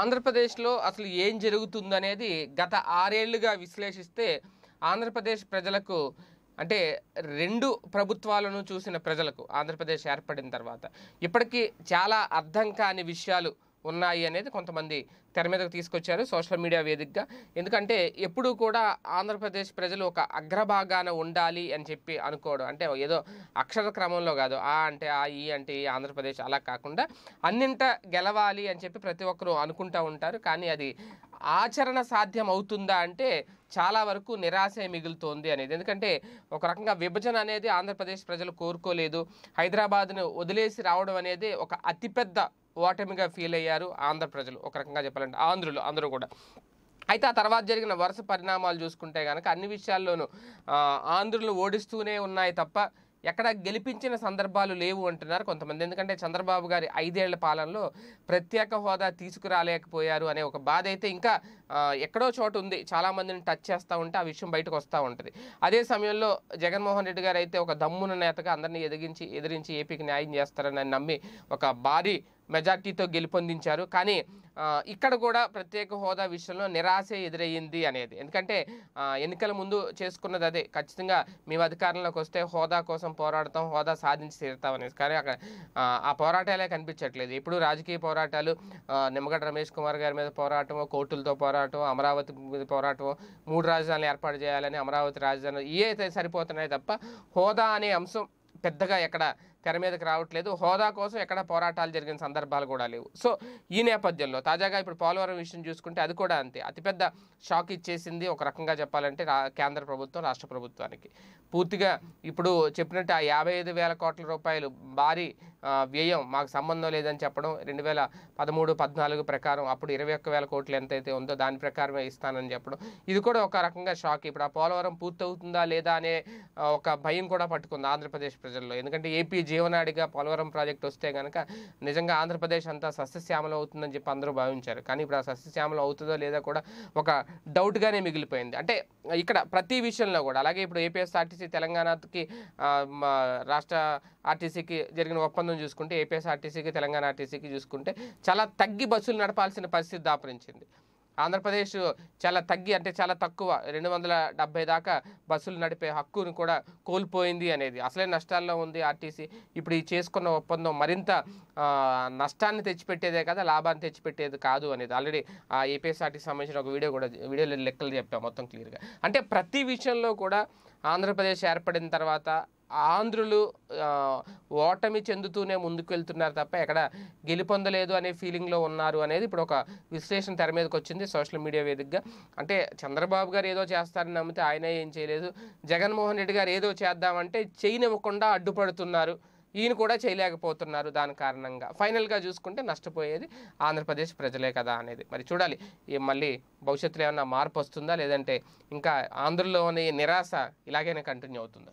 ఆంధ్రప్రదేశ్లో అసలు ఏం జరుగుతుందనేది గత ఆరేళ్లుగా విశ్లేషిస్తే ఆంధ్రప్రదేశ్ ప్రజలకు అంటే రెండు ప్రభుత్వాలను చూసిన ప్రజలకు ఆంధ్రప్రదేశ్ ఏర్పడిన తర్వాత ఇప్పటికీ చాలా అర్థం కాని విషయాలు ఉన్నాయి అనేది కొంతమంది తెర మీదకు తీసుకొచ్చారు సోషల్ మీడియా వేదికగా ఎందుకంటే ఎప్పుడూ కూడా ఆంధ్రప్రదేశ్ ప్రజలు ఒక అగ్రభాగాన ఉండాలి అని చెప్పి అనుకోవడం అంటే ఏదో అక్షర క్రమంలో కాదు ఆ అంటే ఆ ఈ అంటే ఈ ఆంధ్రప్రదేశ్ అలా కాకుండా అన్నింట గెలవాలి అని చెప్పి ప్రతి ఒక్కరూ అనుకుంటూ ఉంటారు కానీ అది ఆచరణ సాధ్యం అవుతుందా అంటే చాలా వరకు నిరాశ మిగులుతోంది అనేది ఎందుకంటే ఒక రకంగా విభజన అనేది ఆంధ్రప్రదేశ్ ప్రజలు కోరుకోలేదు హైదరాబాద్ను వదిలేసి రావడం అనేది ఒక అతిపెద్ద ఓటమిగా ఫీల్ అయ్యారు ఆంధ్ర ప్రజలు ఒక రకంగా చెప్పాలంటే ఆంధ్రులు అందరూ కూడా అయితే ఆ తర్వాత జరిగిన వరుస పరిణామాలు చూసుకుంటే కనుక అన్ని విషయాల్లోనూ ఆంధ్రులు ఓడిస్తూనే ఉన్నాయి తప్ప ఎక్కడ గెలిపించిన సందర్భాలు లేవు అంటున్నారు కొంతమంది ఎందుకంటే చంద్రబాబు గారి ఐదేళ్ల పాలనలో ప్రత్యేక హోదా తీసుకురాలేకపోయారు అనే ఒక బాధ అయితే ఇంకా ఎక్కడో చోటు ఉంది చాలా మందిని టచ్ చేస్తూ ఉంటే ఆ విషయం బయటకు వస్తూ ఉంటుంది అదే సమయంలో జగన్మోహన్ రెడ్డి గారు అయితే ఒక దమ్మున నేతగా అందరినీ ఎదిగించి ఎదిరించి ఏపీకి న్యాయం చేస్తారని నమ్మి ఒక భారీ మెజార్టీతో గెలుపొందించారు కానీ ఇక్కడ కూడా ప్రత్యేక హోదా విషయంలో నిరాశే ఎదురయ్యింది అనేది ఎందుకంటే ఎన్నికల ముందు చేసుకున్నది అదే ఖచ్చితంగా మేము అధికారంలోకి వస్తే హోదా కోసం పోరాడతాం హోదా సాధించి తీరుతాం అనేసి కానీ అక్కడ ఆ పోరాటాలే కనిపించట్లేదు ఇప్పుడు రాజకీయ పోరాటాలు నిమ్మగడ్డ రమేష్ కుమార్ గారి మీద పోరాటం కోర్టులతో పోరాటం పోరాటం అమరావతి పోరాటం మూడు రాజధానులు ఏర్పాటు చేయాలని అమరావతి రాజధాని ఇవే సరిపోతున్నాయి తప్ప హోదా అనే అంశం పెద్దగా ఎక్కడ తెర మీదకి రావట్లేదు హోదా కోసం ఎక్కడ పోరాటాలు జరిగిన సందర్భాలు కూడా లేవు సో ఈ నేపథ్యంలో తాజాగా ఇప్పుడు పోలవరం విషయం చూసుకుంటే అది కూడా అంతే అతిపెద్ద షాక్ ఇచ్చేసింది ఒక రకంగా చెప్పాలంటే కేంద్ర ప్రభుత్వం రాష్ట్ర ప్రభుత్వానికి పూర్తిగా ఇప్పుడు చెప్పినట్టు ఆ యాభై ఐదు వేల కోట్ల రూపాయలు భారీ వ్యయం మాకు సంబంధం లేదని చెప్పడం రెండు వేల పదమూడు పద్నాలుగు ప్రకారం అప్పుడు ఇరవై ఒక్క వేల కోట్లు ఎంతైతే ఉందో దాని ప్రకారమే ఇస్తానని చెప్పడం ఇది కూడా ఒక రకంగా షాక్ ఇప్పుడు ఆ పోలవరం పూర్తవుతుందా లేదా అనే ఒక భయం కూడా పట్టుకుంది ఆంధ్రప్రదేశ్ ప్రజల్లో ఎందుకంటే ఏపీ జీవనాడిగా పోలవరం ప్రాజెక్ట్ వస్తే కనుక నిజంగా ఆంధ్రప్రదేశ్ అంతా సస్యశ్యామలం అవుతుందని చెప్పి అందరూ భావించారు కానీ ఇప్పుడు ఆ సస్యశ్యామలం అవుతుందో లేదో కూడా ఒక డౌట్గానే మిగిలిపోయింది అంటే ఇక్కడ ప్రతి విషయంలో కూడా అలాగే ఇప్పుడు ఏపీఎస్ఆర్టీసీ తెలంగాణకి రాష్ట్ర ఆర్టీసీకి జరిగిన ఒప్పందం చూసుకుంటే ఏపీఎస్ఆర్టీసీకి తెలంగాణ ఆర్టీసీకి చూసుకుంటే చాలా తగ్గి బస్సులు నడపాల్సిన పరిస్థితి దాపరించింది ఆంధ్రప్రదేశ్ చాలా తగ్గి అంటే చాలా తక్కువ రెండు వందల డెబ్బై దాకా బస్సులు నడిపే హక్కును కూడా కోల్పోయింది అనేది అసలే నష్టాల్లో ఉంది ఆర్టీసీ ఇప్పుడు ఈ చేసుకున్న ఒప్పందం మరింత నష్టాన్ని తెచ్చిపెట్టేదే కదా లాభాన్ని తెచ్చిపెట్టేది కాదు అనేది ఆల్రెడీ ఆ ఏపీఎస్ఆర్టీకి సంబంధించిన ఒక వీడియో కూడా వీడియోలో లెక్కలు చెప్పాం మొత్తం క్లియర్గా అంటే ప్రతి విషయంలో కూడా ఆంధ్రప్రదేశ్ ఏర్పడిన తర్వాత ఆంధ్రులు ఓటమి చెందుతూనే ముందుకు వెళ్తున్నారు తప్ప ఎక్కడ గెలుపొందలేదు అనే ఫీలింగ్లో ఉన్నారు అనేది ఇప్పుడు ఒక విశ్లేషణ తెర మీదకి వచ్చింది సోషల్ మీడియా వేదికగా అంటే చంద్రబాబు గారు ఏదో చేస్తారని నమ్మితే ఆయన ఏం చేయలేదు జగన్మోహన్ రెడ్డి గారు ఏదో చేద్దామంటే చేయనివ్వకుండా అడ్డుపడుతున్నారు ఈయన కూడా చేయలేకపోతున్నారు దాని కారణంగా ఫైనల్గా చూసుకుంటే నష్టపోయేది ఆంధ్రప్రదేశ్ ప్రజలే కదా అనేది మరి చూడాలి ఈ మళ్ళీ భవిష్యత్తులో ఏమైనా మార్పు వస్తుందా లేదంటే ఇంకా ఆంధ్రలోని నిరాశ ఇలాగైనా కంటిన్యూ అవుతుందా